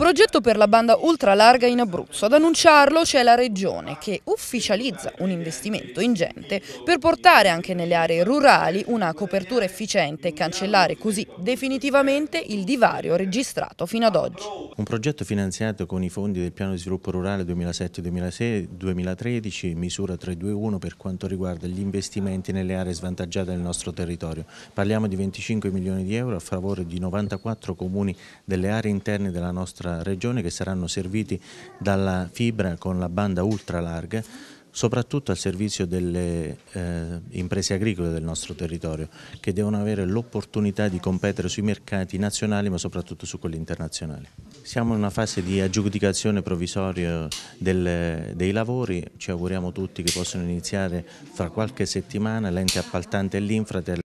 Progetto per la banda ultralarga in Abruzzo. Ad annunciarlo c'è la Regione che ufficializza un investimento ingente per portare anche nelle aree rurali una copertura efficiente e cancellare così definitivamente il divario registrato fino ad oggi. Un progetto finanziato con i fondi del Piano di Sviluppo Rurale 2007-2013, misura 321 per quanto riguarda gli investimenti nelle aree svantaggiate del nostro territorio. Parliamo di 25 milioni di euro a favore di 94 comuni delle aree interne della nostra nostra regione che saranno serviti dalla fibra con la banda ultra larga soprattutto al servizio delle eh, imprese agricole del nostro territorio che devono avere l'opportunità di competere sui mercati nazionali ma soprattutto su quelli internazionali. Siamo in una fase di aggiudicazione provvisoria del, dei lavori, ci auguriamo tutti che possano iniziare fra qualche settimana l'ente appaltante e l'Infratel